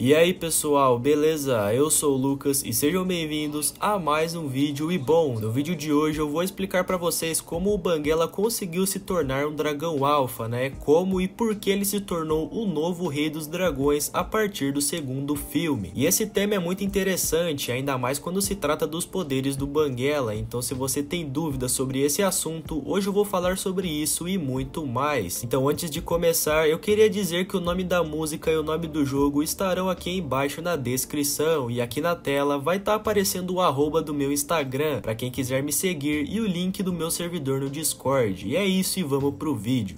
E aí pessoal, beleza? Eu sou o Lucas e sejam bem-vindos a mais um vídeo. E bom, no vídeo de hoje eu vou explicar para vocês como o Banguela conseguiu se tornar um dragão alfa, né? Como e por que ele se tornou o novo rei dos dragões a partir do segundo filme. E esse tema é muito interessante, ainda mais quando se trata dos poderes do Banguela. Então se você tem dúvidas sobre esse assunto, hoje eu vou falar sobre isso e muito mais. Então antes de começar, eu queria dizer que o nome da música e o nome do jogo estarão aqui embaixo na descrição e aqui na tela vai estar tá aparecendo o arroba do meu Instagram para quem quiser me seguir e o link do meu servidor no Discord. E é isso e vamos pro vídeo.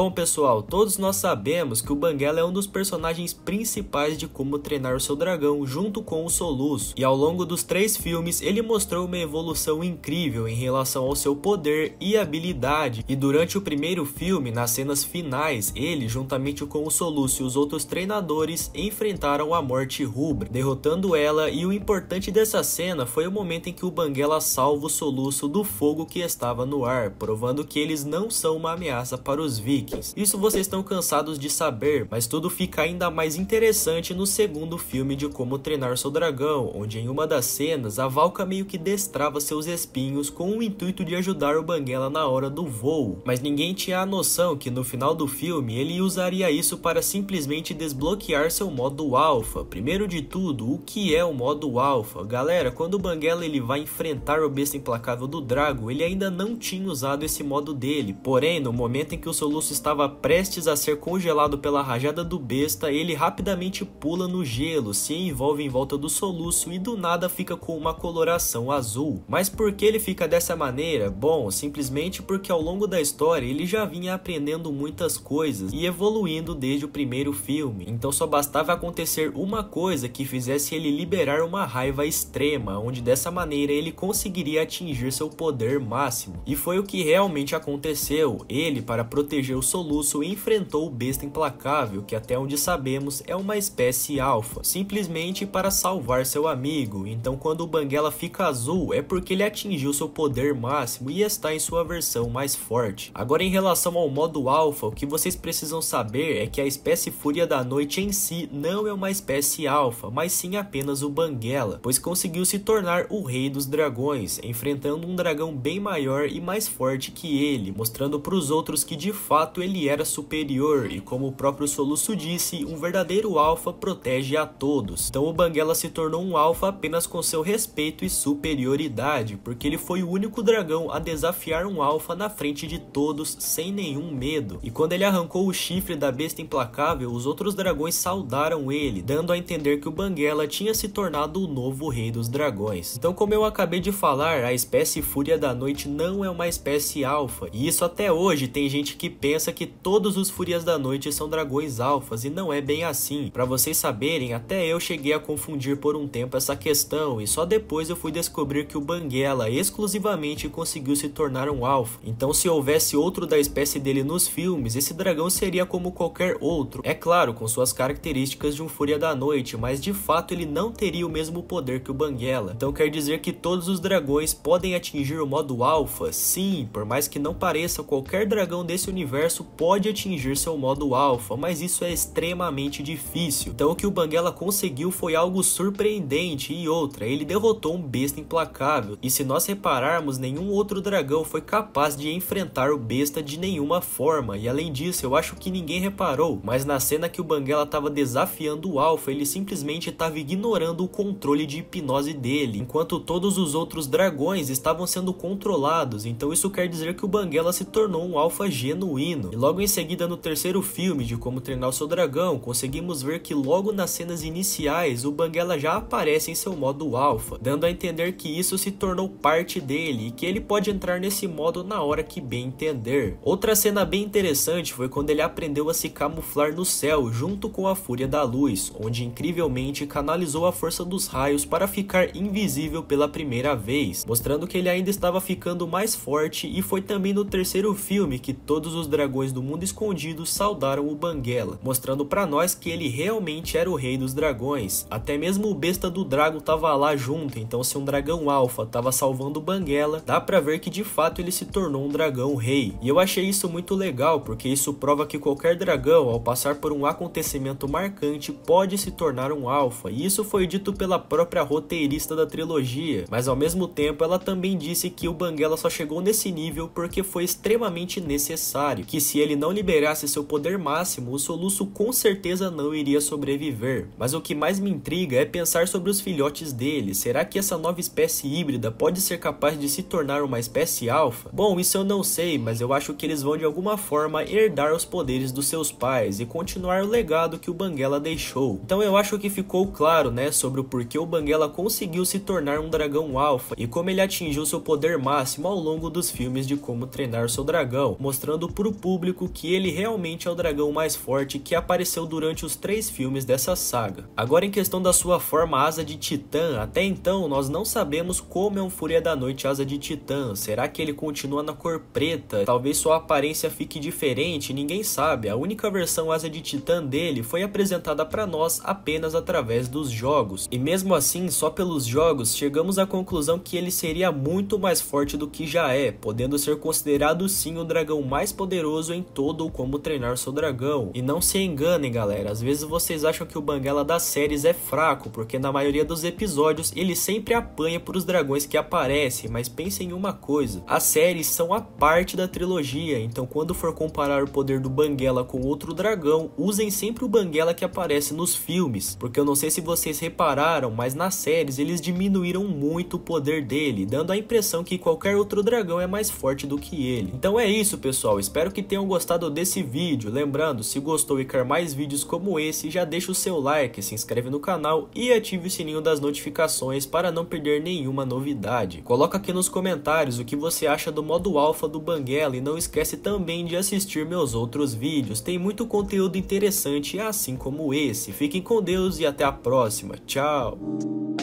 Bom, pessoal, todos nós sabemos que o Banguela é um dos personagens principais de Como Treinar o Seu Dragão, junto com o Soluço, e ao longo dos três filmes ele mostrou uma evolução incrível em relação ao seu poder e habilidade, e durante o primeiro filme, nas cenas finais, ele, juntamente com o Soluço e os outros treinadores, enfrentaram a morte rubra, derrotando ela, e o importante dessa cena foi o momento em que o Banguela salva o Soluço do fogo que estava no ar, provando que eles não são uma ameaça para os Vikings. Isso vocês estão cansados de saber, mas tudo fica ainda mais interessante no segundo filme de Como Treinar Seu Dragão, onde em uma das cenas a Valka meio que destrava seus espinhos com o intuito de ajudar o Banguela na hora do voo, mas ninguém tinha a noção que no final do filme ele usaria isso para simplesmente desbloquear seu modo alfa. Primeiro de tudo, o que é o modo alfa? Galera, quando o Banguela ele vai enfrentar o besta implacável do Drago, ele ainda não tinha usado esse modo dele, porém no momento em que o Soluço estava prestes a ser congelado pela rajada do besta, ele rapidamente pula no gelo, se envolve em volta do soluço e do nada fica com uma coloração azul. Mas por que ele fica dessa maneira? Bom, simplesmente porque ao longo da história ele já vinha aprendendo muitas coisas e evoluindo desde o primeiro filme. Então só bastava acontecer uma coisa que fizesse ele liberar uma raiva extrema, onde dessa maneira ele conseguiria atingir seu poder máximo. E foi o que realmente aconteceu. Ele, para proteger o Soluço enfrentou o besta implacável, que até onde sabemos é uma espécie alfa, simplesmente para salvar seu amigo. Então quando o Banguela fica azul é porque ele atingiu seu poder máximo e está em sua versão mais forte. Agora em relação ao modo alfa, o que vocês precisam saber é que a espécie Fúria da Noite em si não é uma espécie alfa, mas sim apenas o Banguela, pois conseguiu se tornar o rei dos dragões, enfrentando um dragão bem maior e mais forte que ele, mostrando para os outros que de fato fato ele era superior e como o próprio Soluço disse, um verdadeiro alfa protege a todos. Então o Banguela se tornou um alfa apenas com seu respeito e superioridade, porque ele foi o único dragão a desafiar um alfa na frente de todos sem nenhum medo. E quando ele arrancou o chifre da besta implacável, os outros dragões saudaram ele, dando a entender que o Banguela tinha se tornado o novo rei dos dragões. Então como eu acabei de falar, a espécie Fúria da Noite não é uma espécie alfa, e isso até hoje tem gente que pensa pensa que todos os Fúrias da Noite são dragões alfas e não é bem assim. Para vocês saberem, até eu cheguei a confundir por um tempo essa questão e só depois eu fui descobrir que o Banguela exclusivamente conseguiu se tornar um alfa. Então se houvesse outro da espécie dele nos filmes, esse dragão seria como qualquer outro. É claro, com suas características de um Fúria da Noite, mas de fato ele não teria o mesmo poder que o Banguela. Então quer dizer que todos os dragões podem atingir o modo alfa? Sim, por mais que não pareça, qualquer dragão desse universo universo pode atingir seu modo alfa, mas isso é extremamente difícil. Então o que o Banguela conseguiu foi algo surpreendente e outra, ele derrotou um besta implacável. E se nós repararmos, nenhum outro dragão foi capaz de enfrentar o besta de nenhuma forma. E além disso, eu acho que ninguém reparou, mas na cena que o Banguela estava desafiando o alfa, ele simplesmente estava ignorando o controle de hipnose dele, enquanto todos os outros dragões estavam sendo controlados. Então isso quer dizer que o Banguela se tornou um alfa genuíno e logo em seguida, no terceiro filme de Como Treinar o Seu Dragão, conseguimos ver que logo nas cenas iniciais, o Banguela já aparece em seu modo alfa, dando a entender que isso se tornou parte dele e que ele pode entrar nesse modo na hora que bem entender. Outra cena bem interessante foi quando ele aprendeu a se camuflar no céu junto com a Fúria da Luz, onde incrivelmente canalizou a força dos raios para ficar invisível pela primeira vez, mostrando que ele ainda estava ficando mais forte e foi também no terceiro filme que todos os dragões dragões do mundo escondido saudaram o Banguela, mostrando para nós que ele realmente era o rei dos dragões. Até mesmo o besta do drago tava lá junto, então se um dragão alfa tava salvando o Banguela, dá para ver que de fato ele se tornou um dragão rei. E eu achei isso muito legal, porque isso prova que qualquer dragão, ao passar por um acontecimento marcante, pode se tornar um alfa. E isso foi dito pela própria roteirista da trilogia, mas ao mesmo tempo ela também disse que o Banguela só chegou nesse nível porque foi extremamente necessário, que que se ele não liberasse seu poder máximo, o Soluço com certeza não iria sobreviver. Mas o que mais me intriga é pensar sobre os filhotes dele. Será que essa nova espécie híbrida pode ser capaz de se tornar uma espécie alfa? Bom, isso eu não sei, mas eu acho que eles vão de alguma forma herdar os poderes dos seus pais e continuar o legado que o Banguela deixou. Então eu acho que ficou claro, né, sobre o porquê o Banguela conseguiu se tornar um dragão alfa e como ele atingiu seu poder máximo ao longo dos filmes de como treinar seu dragão, mostrando pro público público que ele realmente é o dragão mais forte que apareceu durante os três filmes dessa saga. Agora em questão da sua forma Asa de Titã, até então nós não sabemos como é um Fúria da Noite Asa de Titã, será que ele continua na cor preta? Talvez sua aparência fique diferente, ninguém sabe, a única versão Asa de Titã dele foi apresentada para nós apenas através dos jogos, e mesmo assim só pelos jogos chegamos à conclusão que ele seria muito mais forte do que já é, podendo ser considerado sim o dragão mais poderoso poderoso em todo o Como Treinar Seu Dragão. E não se enganem, galera, às vezes vocês acham que o Banguela das séries é fraco, porque na maioria dos episódios ele sempre apanha por os dragões que aparecem, mas pensem em uma coisa, as séries são a parte da trilogia, então quando for comparar o poder do Banguela com outro dragão, usem sempre o Banguela que aparece nos filmes, porque eu não sei se vocês repararam, mas nas séries eles diminuíram muito o poder dele, dando a impressão que qualquer outro dragão é mais forte do que ele. Então é isso, pessoal, espero que que tenham gostado desse vídeo. Lembrando, se gostou e quer mais vídeos como esse, já deixa o seu like, se inscreve no canal e ative o sininho das notificações para não perder nenhuma novidade. Coloca aqui nos comentários o que você acha do modo alfa do Banguela e não esquece também de assistir meus outros vídeos. Tem muito conteúdo interessante assim como esse. Fiquem com Deus e até a próxima. Tchau!